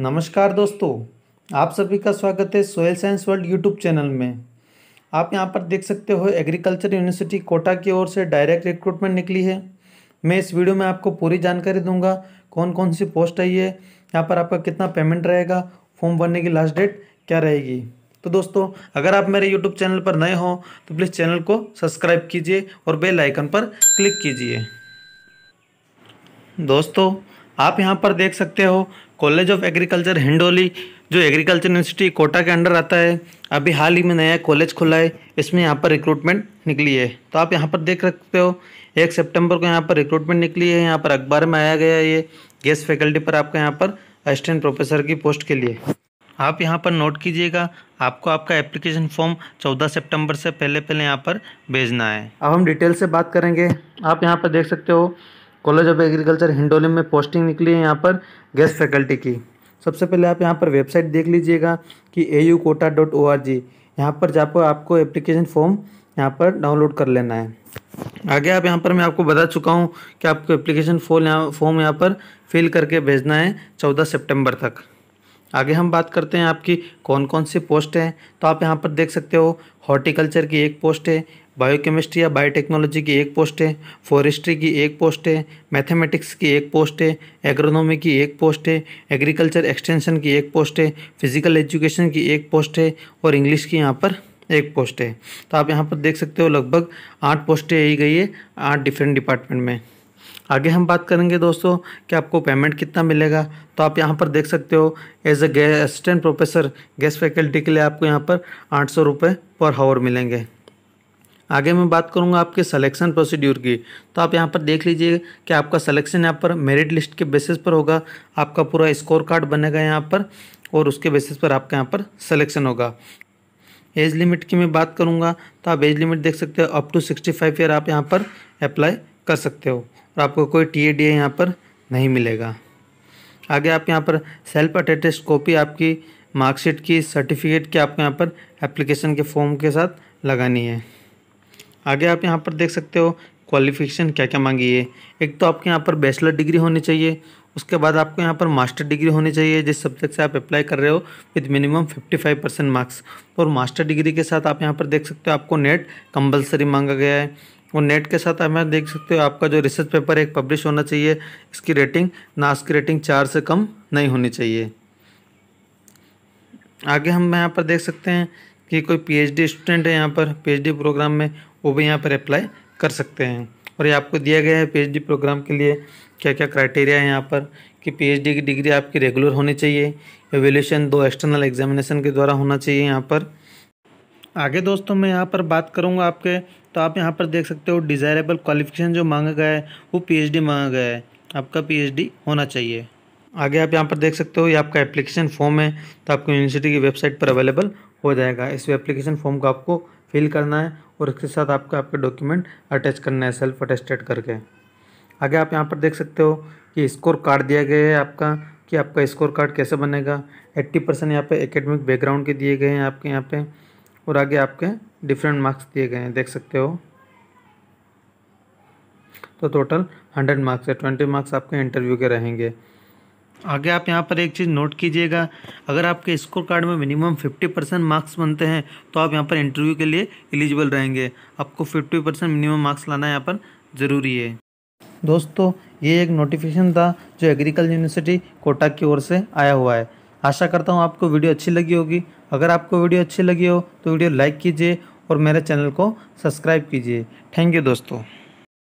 नमस्कार दोस्तों आप सभी का स्वागत है soil science world YouTube channel में आप यहाँ पर देख सकते हो एग्रीकल्चर यूनिवर्सिटी कोटा की ओर से डायरेक्ट रिक्रूटमेंट निकली है मैं इस वीडियो में आपको पूरी जानकारी दूंगा कौन कौन सी पोस्ट आई है यहाँ पर आपका कितना पेमेंट रहेगा फॉर्म भरने की लास्ट डेट क्या रहेगी तो दोस्तों अगर आप मेरे यूट्यूब चैनल पर नए हों तो प्लीज़ चैनल को सब्सक्राइब कीजिए और बेलाइकन पर क्लिक कीजिए दोस्तों आप यहाँ पर देख सकते हो कॉलेज ऑफ एग्रीकल्चर हिंडोली जो एग्रीकल्चर यूनिवर्सिटी कोटा के अंडर आता है अभी हाल ही में नया कॉलेज खुला है इसमें यहाँ पर रिक्रूटमेंट निकली है तो आप यहाँ पर देख सकते हो एक सितंबर को यहाँ पर रिक्रूटमेंट निकली है यहाँ पर अखबार में आया गया ये गेस्ट फैकल्टी पर आपका यहाँ पर असिस्टेंट प्रोफेसर की पोस्ट के लिए आप यहाँ पर नोट कीजिएगा आपको आपका एप्लीकेशन फॉर्म चौदह सेप्टेम्बर से पहले पहले यहाँ पर भेजना है अब हम डिटेल से बात करेंगे आप यहाँ पर देख सकते हो कॉलेज ऑफ एग्रीकल्चर हिंडोलिम में पोस्टिंग निकली है यहाँ पर गेस्ट फैकल्टी की सबसे पहले आप यहाँ पर वेबसाइट देख लीजिएगा कि A U Kota dot O R G यहाँ पर जाकर आपको एप्लीकेशन फॉर्म यहाँ पर डाउनलोड कर लेना है आगे आप यहाँ पर मैं आपको बता चुका हूँ कि आपको एप्लीकेशन फॉर्म यहाँ फॉर्म यहाँ पर फिल करके भेजना है चौदह सेप्टेम्बर तक आगे हम बात करते हैं आपकी कौन कौन सी पोस्ट हैं तो आप यहाँ पर देख सकते हो हॉर्टिकल्चर की एक पोस्ट है बायोकेमिस्ट्री या बायोटेक्नोलॉजी की एक पोस्ट है फॉरेस्ट्री की एक पोस्ट है मैथमेटिक्स की एक पोस्ट है एग्रोनॉमी की एक पोस्ट है एग्रीकल्चर एक्सटेंशन की एक पोस्ट है फिजिकल एजुकेशन की एक पोस्ट है और इंग्लिश की यहाँ पर एक पोस्ट है तो आप यहाँ पर देख सकते हो लगभग आठ पोस्टें यही गई है आठ डिफरेंट डिपार्टमेंट में आगे हम बात करेंगे दोस्तों कि आपको पेमेंट कितना मिलेगा तो आप यहाँ पर देख सकते हो as a guest assistant professor guest faculty के लिए आपको यहाँ पर आठ सौ रुपये पर हावर मिलेंगे आगे मैं बात करूँगा आपके सलेक्शन प्रोसीड्यूर की तो आप यहाँ पर देख लीजिए कि आपका सलेक्शन यहाँ पर मेरिट लिस्ट के बेसिस पर होगा आपका पूरा स्कोर कार्ड बनेगा यहाँ पर और उसके बेसिस पर आपका यहाँ पर सलेक्शन होगा एज लिमिट की मैं बात करूँगा तो आप एज लिमिट देख सकते हो up to sixty five year आप यहाँ पर अप्लाई कर सकते हो और आपको कोई टी ए डी ए यहाँ पर नहीं मिलेगा आगे आप यहाँ पर सेल्फ अटेटेस्ट कॉपी आपकी मार्कशीट की सर्टिफिकेट की आपको यहाँ पर एप्लीकेशन के फॉर्म के साथ लगानी है आगे आप यहाँ पर देख सकते हो क्वालिफिकेशन क्या क्या मांगी है एक तो आपके यहाँ पर बैचलर डिग्री होनी चाहिए उसके बाद आपको यहाँ पर मास्टर डिग्री होनी चाहिए जिस सब्जेक्ट से आप अप्लाई कर रहे हो विद मिनिमम 55 परसेंट मार्क्स और मास्टर डिग्री के साथ आप यहाँ पर देख सकते हो आपको नेट कंपलसरी मांगा गया है और नेट के साथ आप यहाँ देख सकते हो आपका जो रिसर्च पेपर एक पब्लिश होना चाहिए इसकी रेटिंग ना उसकी रेटिंग चार से कम नहीं होनी चाहिए आगे हम यहाँ पर देख सकते हैं कि कोई पीएचडी स्टूडेंट है यहाँ पर पीएचडी प्रोग्राम में वो भी यहाँ पर अप्लाई कर सकते हैं और ये आपको दिया गया है पीएचडी प्रोग्राम के लिए क्या क्या क्राइटेरिया है यहाँ पर कि पीएचडी की डिग्री आपकी रेगुलर होनी चाहिए एवेल्यूशन दो एक्सटर्नल एग्जामिनेशन के द्वारा होना चाहिए यहाँ पर आगे दोस्तों मैं यहाँ पर बात करूँगा आपके तो आप यहाँ पर देख सकते हो डिज़ायरेबल क्वालिफिकेशन जो मांगा गया है वो पीएचडी मांगा गया है आपका पी होना चाहिए आगे आप यहाँ पर देख सकते हो ये आपका एप्लीकेशन फॉर्म है तो आपको यूनिवर्सिटी की वेबसाइट पर अवेलेबल हो जाएगा इस एप्लीकेशन फॉर्म को आपको फिल करना है और इसके साथ आपके आपके डॉक्यूमेंट अटैच करना है सेल्फ अटेस्टेड करके आगे आप यहाँ पर देख सकते हो कि स्कोर कार्ड दिया गया है आपका कि आपका स्कोर कार्ड कैसे बनेगा एट्टी परसेंट यहाँ पर एकेडमिक बैकग्राउंड के दिए गए हैं आपके यहाँ पे और आगे आपके डिफरेंट मार्क्स दिए गए हैं देख सकते हो तो टोटल हंड्रेड मार्क्स है ट्वेंटी मार्क्स आपके इंटरव्यू के रहेंगे आगे आप यहाँ पर एक चीज़ नोट कीजिएगा अगर आपके स्कोर कार्ड में मिनिमम 50 परसेंट मार्क्स बनते हैं तो आप यहाँ पर इंटरव्यू के लिए एलिजिबल रहेंगे आपको 50 परसेंट मिनिमम मार्क्स लाना यहाँ पर ज़रूरी है दोस्तों ये एक नोटिफिकेशन था जो एग्रीकल्चर यूनिवर्सिटी कोटा की ओर से आया हुआ है आशा करता हूँ आपको वीडियो अच्छी लगी होगी अगर आपको वीडियो अच्छी लगी हो तो वीडियो लाइक कीजिए और मेरे चैनल को सब्सक्राइब कीजिए थैंक यू दोस्तों